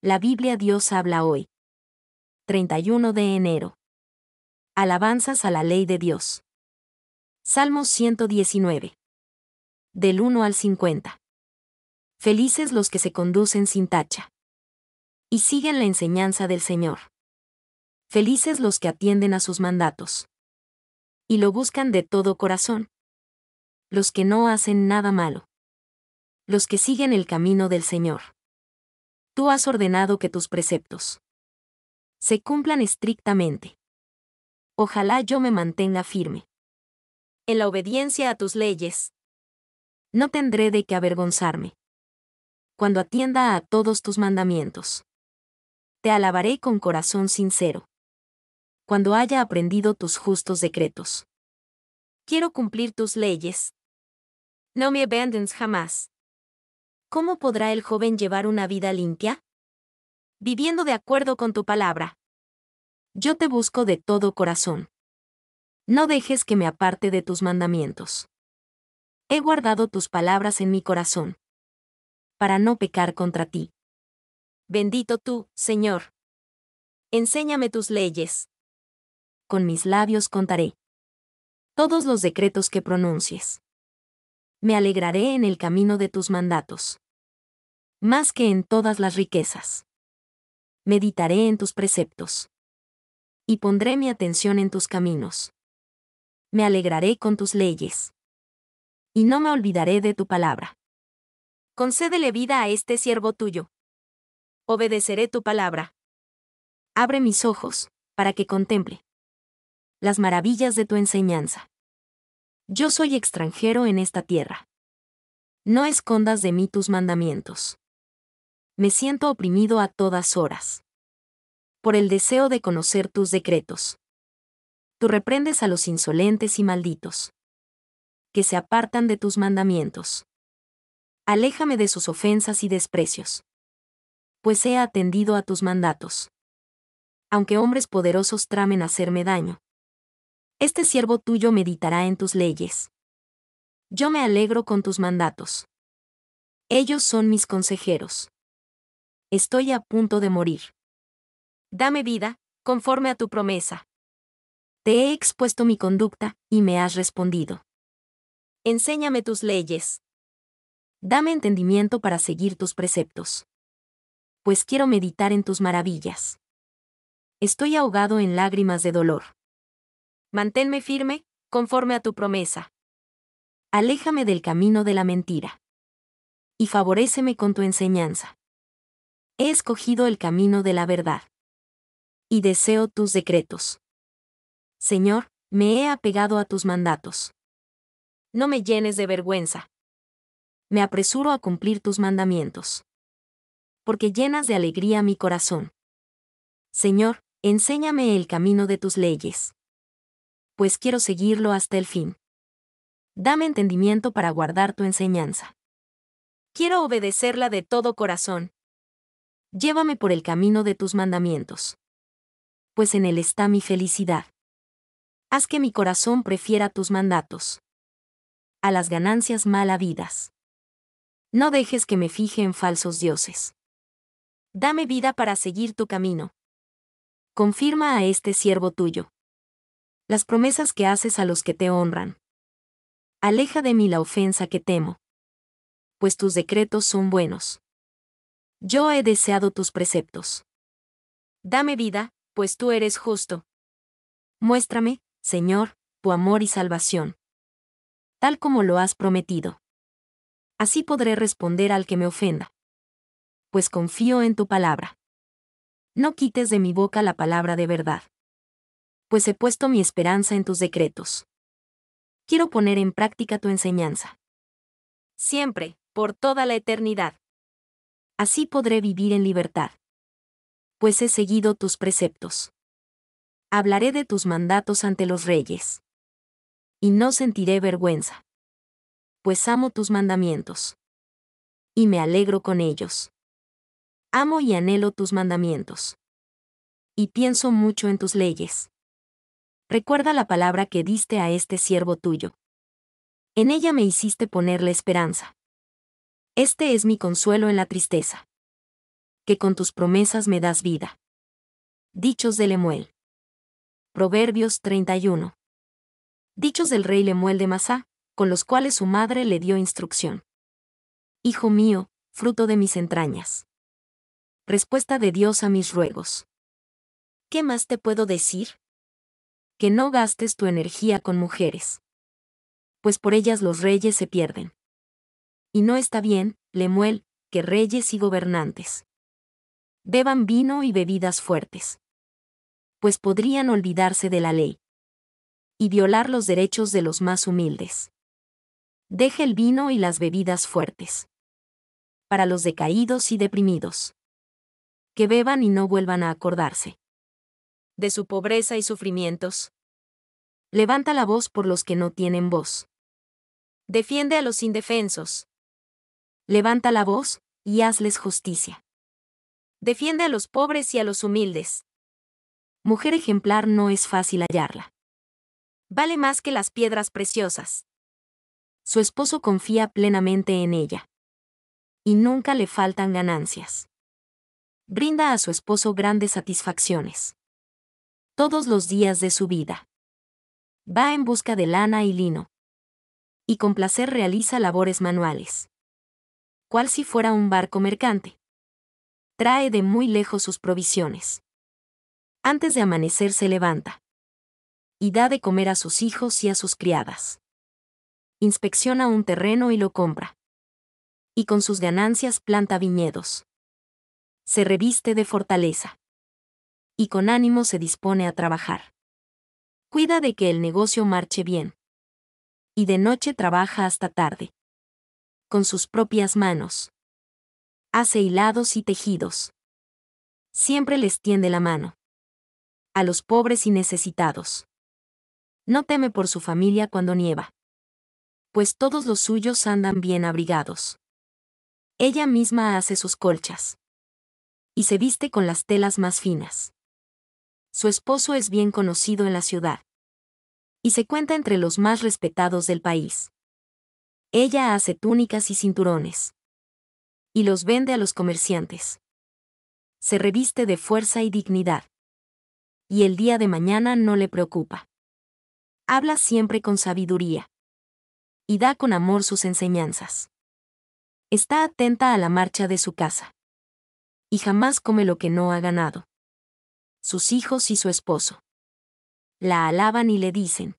La Biblia Dios habla hoy. 31 de enero. Alabanzas a la ley de Dios. Salmos 119. Del 1 al 50. Felices los que se conducen sin tacha. Y siguen la enseñanza del Señor. Felices los que atienden a sus mandatos. Y lo buscan de todo corazón. Los que no hacen nada malo. Los que siguen el camino del Señor tú has ordenado que tus preceptos se cumplan estrictamente. Ojalá yo me mantenga firme. En la obediencia a tus leyes. No tendré de qué avergonzarme. Cuando atienda a todos tus mandamientos. Te alabaré con corazón sincero. Cuando haya aprendido tus justos decretos. Quiero cumplir tus leyes. No me abandones jamás. ¿cómo podrá el joven llevar una vida limpia? Viviendo de acuerdo con tu palabra. Yo te busco de todo corazón. No dejes que me aparte de tus mandamientos. He guardado tus palabras en mi corazón. Para no pecar contra ti. Bendito tú, Señor. Enséñame tus leyes. Con mis labios contaré. Todos los decretos que pronuncies me alegraré en el camino de tus mandatos. Más que en todas las riquezas. Meditaré en tus preceptos. Y pondré mi atención en tus caminos. Me alegraré con tus leyes. Y no me olvidaré de tu palabra. Concédele vida a este siervo tuyo. Obedeceré tu palabra. Abre mis ojos, para que contemple las maravillas de tu enseñanza. Yo soy extranjero en esta tierra. No escondas de mí tus mandamientos. Me siento oprimido a todas horas. Por el deseo de conocer tus decretos. Tú reprendes a los insolentes y malditos. Que se apartan de tus mandamientos. Aléjame de sus ofensas y desprecios. Pues he atendido a tus mandatos. Aunque hombres poderosos tramen hacerme daño, este siervo tuyo meditará en tus leyes. Yo me alegro con tus mandatos. Ellos son mis consejeros. Estoy a punto de morir. Dame vida, conforme a tu promesa. Te he expuesto mi conducta, y me has respondido. Enséñame tus leyes. Dame entendimiento para seguir tus preceptos. Pues quiero meditar en tus maravillas. Estoy ahogado en lágrimas de dolor. Manténme firme, conforme a tu promesa. Aléjame del camino de la mentira. Y favoréceme con tu enseñanza. He escogido el camino de la verdad. Y deseo tus decretos. Señor, me he apegado a tus mandatos. No me llenes de vergüenza. Me apresuro a cumplir tus mandamientos. Porque llenas de alegría mi corazón. Señor, enséñame el camino de tus leyes pues quiero seguirlo hasta el fin. Dame entendimiento para guardar tu enseñanza. Quiero obedecerla de todo corazón. Llévame por el camino de tus mandamientos. Pues en él está mi felicidad. Haz que mi corazón prefiera tus mandatos. A las ganancias mal habidas. No dejes que me fije en falsos dioses. Dame vida para seguir tu camino. Confirma a este siervo tuyo las promesas que haces a los que te honran. Aleja de mí la ofensa que temo. Pues tus decretos son buenos. Yo he deseado tus preceptos. Dame vida, pues tú eres justo. Muéstrame, Señor, tu amor y salvación. Tal como lo has prometido. Así podré responder al que me ofenda. Pues confío en tu palabra. No quites de mi boca la palabra de verdad pues he puesto mi esperanza en tus decretos. Quiero poner en práctica tu enseñanza. Siempre, por toda la eternidad. Así podré vivir en libertad. Pues he seguido tus preceptos. Hablaré de tus mandatos ante los reyes. Y no sentiré vergüenza. Pues amo tus mandamientos. Y me alegro con ellos. Amo y anhelo tus mandamientos. Y pienso mucho en tus leyes recuerda la palabra que diste a este siervo tuyo. En ella me hiciste poner la esperanza. Este es mi consuelo en la tristeza. Que con tus promesas me das vida. Dichos de Lemuel. Proverbios 31. Dichos del rey Lemuel de Masá, con los cuales su madre le dio instrucción. Hijo mío, fruto de mis entrañas. Respuesta de Dios a mis ruegos. ¿Qué más te puedo decir? que no gastes tu energía con mujeres. Pues por ellas los reyes se pierden. Y no está bien, Lemuel, que reyes y gobernantes beban vino y bebidas fuertes. Pues podrían olvidarse de la ley y violar los derechos de los más humildes. Deje el vino y las bebidas fuertes. Para los decaídos y deprimidos. Que beban y no vuelvan a acordarse de su pobreza y sufrimientos. Levanta la voz por los que no tienen voz. Defiende a los indefensos. Levanta la voz, y hazles justicia. Defiende a los pobres y a los humildes. Mujer ejemplar no es fácil hallarla. Vale más que las piedras preciosas. Su esposo confía plenamente en ella. Y nunca le faltan ganancias. Brinda a su esposo grandes satisfacciones todos los días de su vida. Va en busca de lana y lino. Y con placer realiza labores manuales. Cual si fuera un barco mercante. Trae de muy lejos sus provisiones. Antes de amanecer se levanta. Y da de comer a sus hijos y a sus criadas. Inspecciona un terreno y lo compra. Y con sus ganancias planta viñedos. Se reviste de fortaleza y con ánimo se dispone a trabajar. Cuida de que el negocio marche bien. Y de noche trabaja hasta tarde. Con sus propias manos. Hace hilados y tejidos. Siempre les tiende la mano. A los pobres y necesitados. No teme por su familia cuando nieva. Pues todos los suyos andan bien abrigados. Ella misma hace sus colchas. Y se viste con las telas más finas su esposo es bien conocido en la ciudad. Y se cuenta entre los más respetados del país. Ella hace túnicas y cinturones. Y los vende a los comerciantes. Se reviste de fuerza y dignidad. Y el día de mañana no le preocupa. Habla siempre con sabiduría. Y da con amor sus enseñanzas. Está atenta a la marcha de su casa. Y jamás come lo que no ha ganado sus hijos y su esposo. La alaban y le dicen,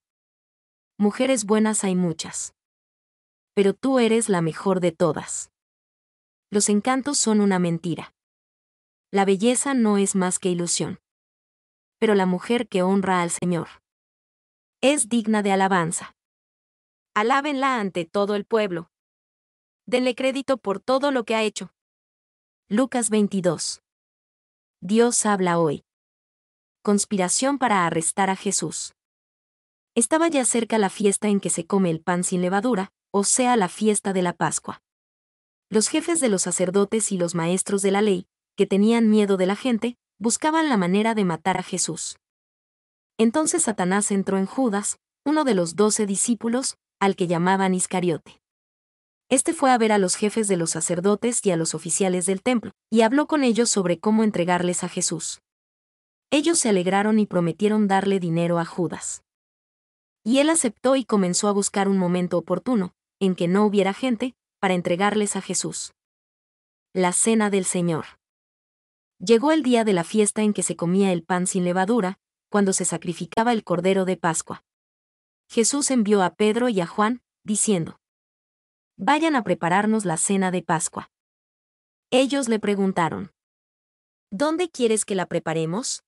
Mujeres buenas hay muchas. Pero tú eres la mejor de todas. Los encantos son una mentira. La belleza no es más que ilusión. Pero la mujer que honra al Señor es digna de alabanza. Alábenla ante todo el pueblo. Denle crédito por todo lo que ha hecho. Lucas 22. Dios habla hoy. Conspiración para arrestar a Jesús. Estaba ya cerca la fiesta en que se come el pan sin levadura, o sea, la fiesta de la Pascua. Los jefes de los sacerdotes y los maestros de la ley, que tenían miedo de la gente, buscaban la manera de matar a Jesús. Entonces Satanás entró en Judas, uno de los doce discípulos, al que llamaban Iscariote. Este fue a ver a los jefes de los sacerdotes y a los oficiales del templo, y habló con ellos sobre cómo entregarles a Jesús. Ellos se alegraron y prometieron darle dinero a Judas. Y él aceptó y comenzó a buscar un momento oportuno, en que no hubiera gente, para entregarles a Jesús. La cena del Señor. Llegó el día de la fiesta en que se comía el pan sin levadura, cuando se sacrificaba el cordero de Pascua. Jesús envió a Pedro y a Juan, diciendo, Vayan a prepararnos la cena de Pascua. Ellos le preguntaron, ¿Dónde quieres que la preparemos?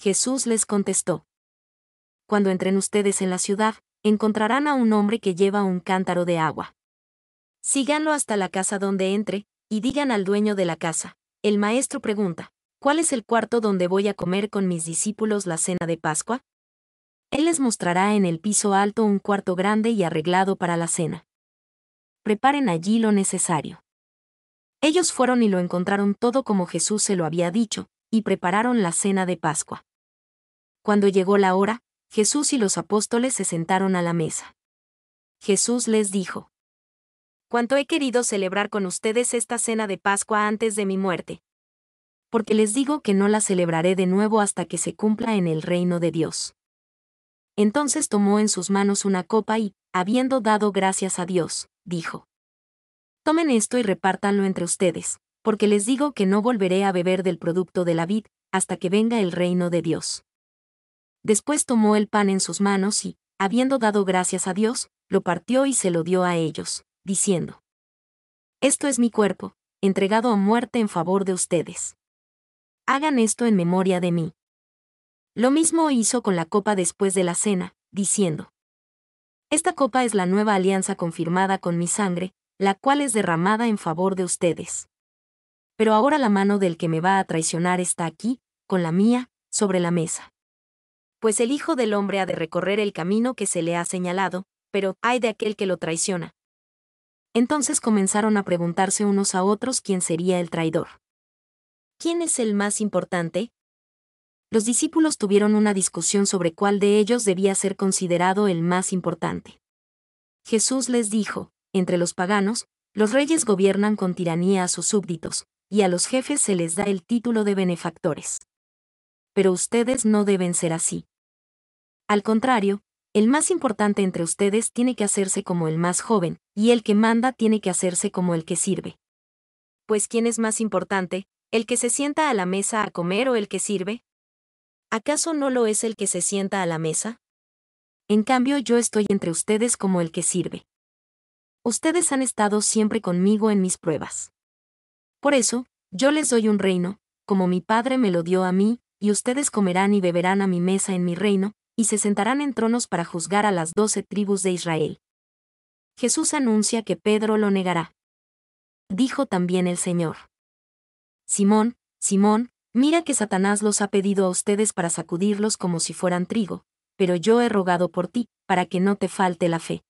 Jesús les contestó. Cuando entren ustedes en la ciudad, encontrarán a un hombre que lleva un cántaro de agua. Síganlo hasta la casa donde entre, y digan al dueño de la casa. El maestro pregunta, ¿cuál es el cuarto donde voy a comer con mis discípulos la cena de Pascua? Él les mostrará en el piso alto un cuarto grande y arreglado para la cena. Preparen allí lo necesario. Ellos fueron y lo encontraron todo como Jesús se lo había dicho, y prepararon la cena de Pascua. Cuando llegó la hora, Jesús y los apóstoles se sentaron a la mesa. Jesús les dijo, Cuánto he querido celebrar con ustedes esta cena de Pascua antes de mi muerte. Porque les digo que no la celebraré de nuevo hasta que se cumpla en el reino de Dios. Entonces tomó en sus manos una copa y, habiendo dado gracias a Dios, dijo, Tomen esto y repártanlo entre ustedes, porque les digo que no volveré a beber del producto de la vid, hasta que venga el reino de Dios. Después tomó el pan en sus manos y, habiendo dado gracias a Dios, lo partió y se lo dio a ellos, diciendo, Esto es mi cuerpo, entregado a muerte en favor de ustedes. Hagan esto en memoria de mí. Lo mismo hizo con la copa después de la cena, diciendo, Esta copa es la nueva alianza confirmada con mi sangre, la cual es derramada en favor de ustedes. Pero ahora la mano del que me va a traicionar está aquí, con la mía, sobre la mesa pues el Hijo del Hombre ha de recorrer el camino que se le ha señalado, pero ay de aquel que lo traiciona. Entonces comenzaron a preguntarse unos a otros quién sería el traidor. ¿Quién es el más importante? Los discípulos tuvieron una discusión sobre cuál de ellos debía ser considerado el más importante. Jesús les dijo, entre los paganos, los reyes gobiernan con tiranía a sus súbditos, y a los jefes se les da el título de benefactores. Pero ustedes no deben ser así. Al contrario, el más importante entre ustedes tiene que hacerse como el más joven, y el que manda tiene que hacerse como el que sirve. Pues ¿quién es más importante, el que se sienta a la mesa a comer o el que sirve? ¿Acaso no lo es el que se sienta a la mesa? En cambio yo estoy entre ustedes como el que sirve. Ustedes han estado siempre conmigo en mis pruebas. Por eso, yo les doy un reino, como mi Padre me lo dio a mí, y ustedes comerán y beberán a mi mesa en mi reino, y se sentarán en tronos para juzgar a las doce tribus de Israel. Jesús anuncia que Pedro lo negará. Dijo también el Señor. Simón, Simón, mira que Satanás los ha pedido a ustedes para sacudirlos como si fueran trigo, pero yo he rogado por ti, para que no te falte la fe.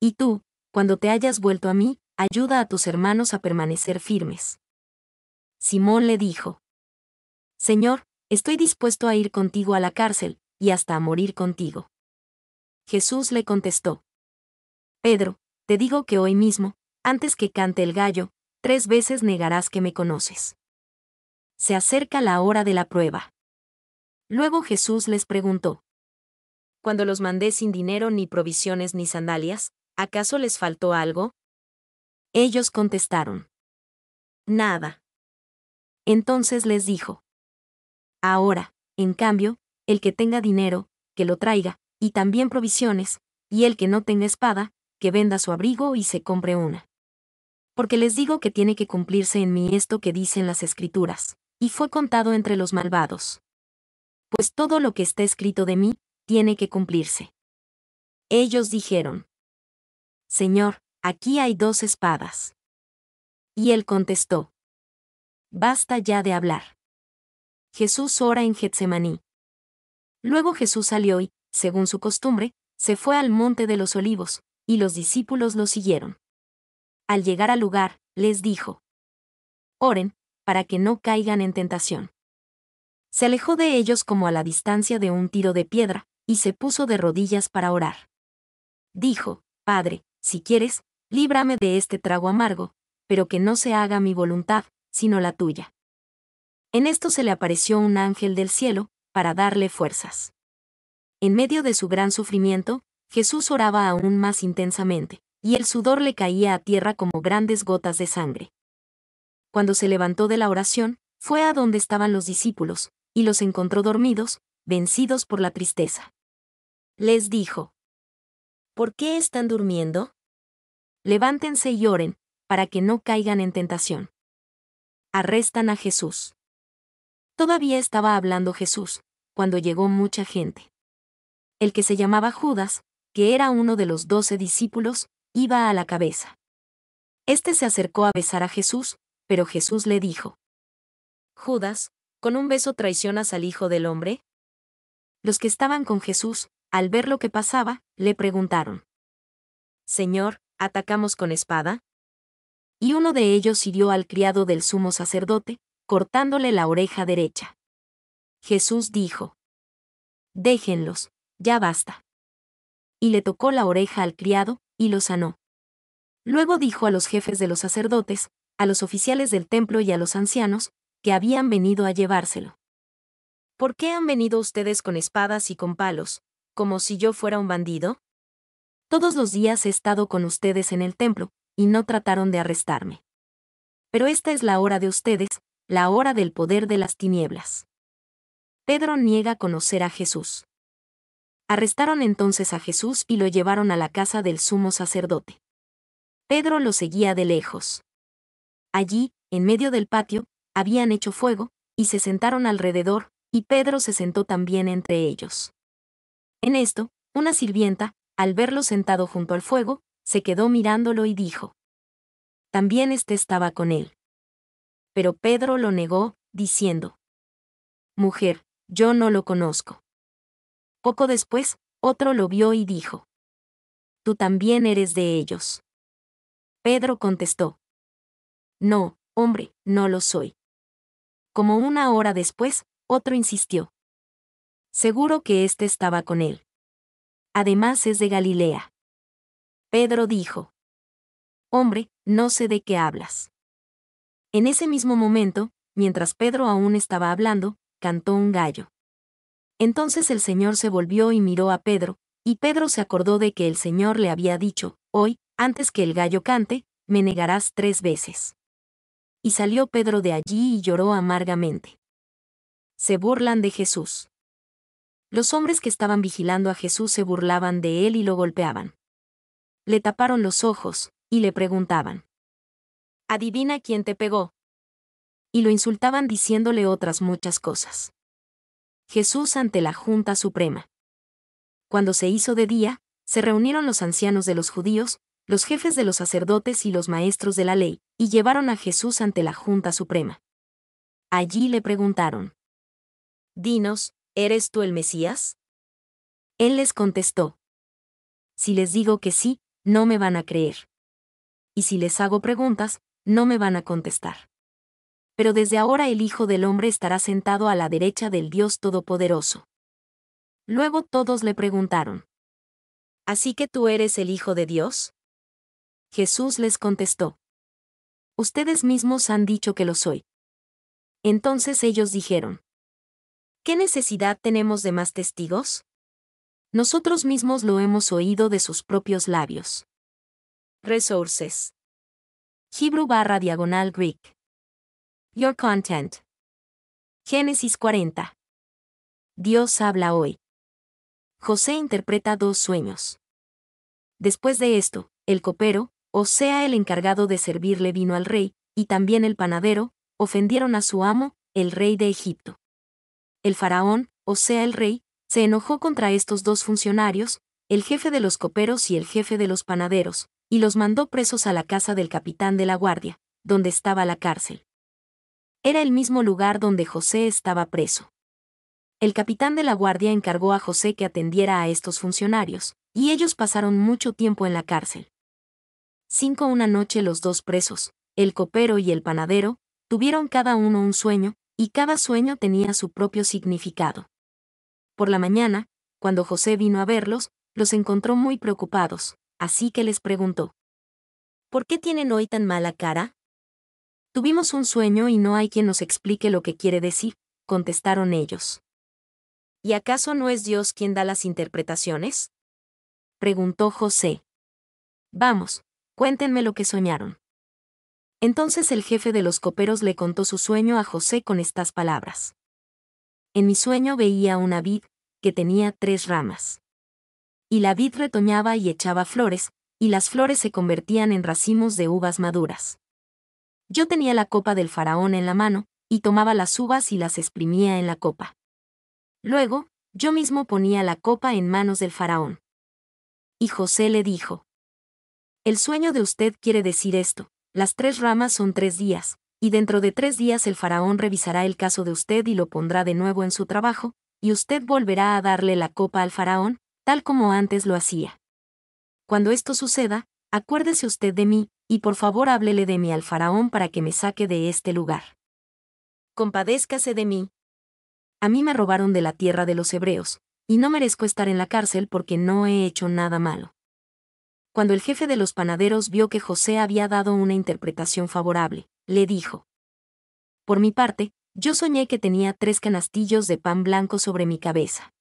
Y tú, cuando te hayas vuelto a mí, ayuda a tus hermanos a permanecer firmes. Simón le dijo, Señor, estoy dispuesto a ir contigo a la cárcel, y hasta morir contigo. Jesús le contestó. Pedro, te digo que hoy mismo, antes que cante el gallo, tres veces negarás que me conoces. Se acerca la hora de la prueba. Luego Jesús les preguntó. Cuando los mandé sin dinero ni provisiones ni sandalias, ¿acaso les faltó algo? Ellos contestaron. Nada. Entonces les dijo. Ahora, en cambio, el que tenga dinero, que lo traiga, y también provisiones, y el que no tenga espada, que venda su abrigo y se compre una. Porque les digo que tiene que cumplirse en mí esto que dicen las escrituras, y fue contado entre los malvados. Pues todo lo que está escrito de mí, tiene que cumplirse. Ellos dijeron, Señor, aquí hay dos espadas. Y él contestó, Basta ya de hablar. Jesús ora en Getsemaní. Luego Jesús salió y, según su costumbre, se fue al monte de los olivos, y los discípulos lo siguieron. Al llegar al lugar, les dijo, Oren, para que no caigan en tentación. Se alejó de ellos como a la distancia de un tiro de piedra, y se puso de rodillas para orar. Dijo, Padre, si quieres, líbrame de este trago amargo, pero que no se haga mi voluntad, sino la tuya. En esto se le apareció un ángel del cielo, para darle fuerzas. En medio de su gran sufrimiento, Jesús oraba aún más intensamente, y el sudor le caía a tierra como grandes gotas de sangre. Cuando se levantó de la oración, fue a donde estaban los discípulos, y los encontró dormidos, vencidos por la tristeza. Les dijo, ¿Por qué están durmiendo? Levántense y oren, para que no caigan en tentación. Arrestan a Jesús. Todavía estaba hablando Jesús, cuando llegó mucha gente. El que se llamaba Judas, que era uno de los doce discípulos, iba a la cabeza. Este se acercó a besar a Jesús, pero Jesús le dijo, Judas, ¿con un beso traicionas al Hijo del Hombre? Los que estaban con Jesús, al ver lo que pasaba, le preguntaron, Señor, ¿atacamos con espada? Y uno de ellos hirió al criado del sumo sacerdote, cortándole la oreja derecha. Jesús dijo, Déjenlos, ya basta. Y le tocó la oreja al criado, y lo sanó. Luego dijo a los jefes de los sacerdotes, a los oficiales del templo y a los ancianos, que habían venido a llevárselo. ¿Por qué han venido ustedes con espadas y con palos, como si yo fuera un bandido? Todos los días he estado con ustedes en el templo, y no trataron de arrestarme. Pero esta es la hora de ustedes, la hora del poder de las tinieblas. Pedro niega conocer a Jesús. Arrestaron entonces a Jesús y lo llevaron a la casa del sumo sacerdote. Pedro lo seguía de lejos. Allí, en medio del patio, habían hecho fuego, y se sentaron alrededor, y Pedro se sentó también entre ellos. En esto, una sirvienta, al verlo sentado junto al fuego, se quedó mirándolo y dijo, También éste estaba con él pero Pedro lo negó, diciendo, Mujer, yo no lo conozco. Poco después, otro lo vio y dijo, Tú también eres de ellos. Pedro contestó, No, hombre, no lo soy. Como una hora después, otro insistió. Seguro que éste estaba con él. Además es de Galilea. Pedro dijo, Hombre, no sé de qué hablas. En ese mismo momento, mientras Pedro aún estaba hablando, cantó un gallo. Entonces el Señor se volvió y miró a Pedro, y Pedro se acordó de que el Señor le había dicho, Hoy, antes que el gallo cante, me negarás tres veces. Y salió Pedro de allí y lloró amargamente. Se burlan de Jesús. Los hombres que estaban vigilando a Jesús se burlaban de él y lo golpeaban. Le taparon los ojos, y le preguntaban, adivina quién te pegó. Y lo insultaban diciéndole otras muchas cosas. Jesús ante la Junta Suprema. Cuando se hizo de día, se reunieron los ancianos de los judíos, los jefes de los sacerdotes y los maestros de la ley, y llevaron a Jesús ante la Junta Suprema. Allí le preguntaron, Dinos, ¿eres tú el Mesías? Él les contestó, Si les digo que sí, no me van a creer. Y si les hago preguntas, no me van a contestar. Pero desde ahora el Hijo del Hombre estará sentado a la derecha del Dios Todopoderoso. Luego todos le preguntaron, ¿Así que tú eres el Hijo de Dios? Jesús les contestó, Ustedes mismos han dicho que lo soy. Entonces ellos dijeron, ¿Qué necesidad tenemos de más testigos? Nosotros mismos lo hemos oído de sus propios labios. Resources Hebrew barra diagonal Greek. Your content. Génesis 40. Dios habla hoy. José interpreta dos sueños. Después de esto, el copero, o sea el encargado de servirle vino al rey, y también el panadero, ofendieron a su amo, el rey de Egipto. El faraón, o sea el rey, se enojó contra estos dos funcionarios, el jefe de los coperos y el jefe de los panaderos, y los mandó presos a la casa del capitán de la guardia, donde estaba la cárcel. Era el mismo lugar donde José estaba preso. El capitán de la guardia encargó a José que atendiera a estos funcionarios, y ellos pasaron mucho tiempo en la cárcel. Cinco una noche los dos presos, el copero y el panadero, tuvieron cada uno un sueño, y cada sueño tenía su propio significado. Por la mañana, cuando José vino a verlos, los encontró muy preocupados, así que les preguntó. ¿Por qué tienen hoy tan mala cara? Tuvimos un sueño y no hay quien nos explique lo que quiere decir, contestaron ellos. ¿Y acaso no es Dios quien da las interpretaciones? preguntó José. Vamos, cuéntenme lo que soñaron. Entonces el jefe de los coperos le contó su sueño a José con estas palabras. En mi sueño veía una vid, que tenía tres ramas y la vid retoñaba y echaba flores, y las flores se convertían en racimos de uvas maduras. Yo tenía la copa del faraón en la mano, y tomaba las uvas y las exprimía en la copa. Luego, yo mismo ponía la copa en manos del faraón. Y José le dijo, El sueño de usted quiere decir esto, las tres ramas son tres días, y dentro de tres días el faraón revisará el caso de usted y lo pondrá de nuevo en su trabajo, y usted volverá a darle la copa al faraón, tal como antes lo hacía. Cuando esto suceda, acuérdese usted de mí, y por favor háblele de mí al faraón para que me saque de este lugar. Compadézcase de mí. A mí me robaron de la tierra de los hebreos, y no merezco estar en la cárcel porque no he hecho nada malo. Cuando el jefe de los panaderos vio que José había dado una interpretación favorable, le dijo, Por mi parte, yo soñé que tenía tres canastillos de pan blanco sobre mi cabeza.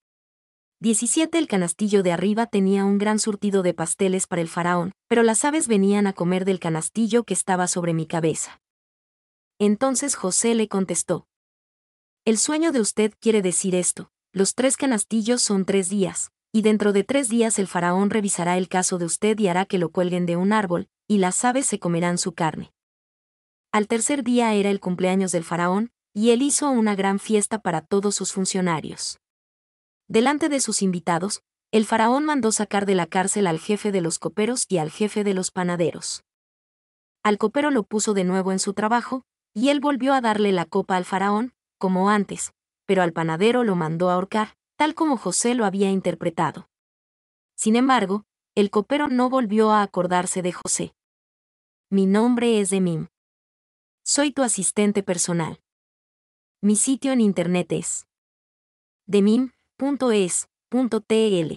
17 El canastillo de arriba tenía un gran surtido de pasteles para el faraón, pero las aves venían a comer del canastillo que estaba sobre mi cabeza. Entonces José le contestó. El sueño de usted quiere decir esto, los tres canastillos son tres días, y dentro de tres días el faraón revisará el caso de usted y hará que lo cuelguen de un árbol, y las aves se comerán su carne. Al tercer día era el cumpleaños del faraón, y él hizo una gran fiesta para todos sus funcionarios. Delante de sus invitados, el faraón mandó sacar de la cárcel al jefe de los coperos y al jefe de los panaderos. Al copero lo puso de nuevo en su trabajo, y él volvió a darle la copa al faraón, como antes, pero al panadero lo mandó a ahorcar, tal como José lo había interpretado. Sin embargo, el copero no volvió a acordarse de José. Mi nombre es Demim. Soy tu asistente personal. Mi sitio en internet es demim .es.tl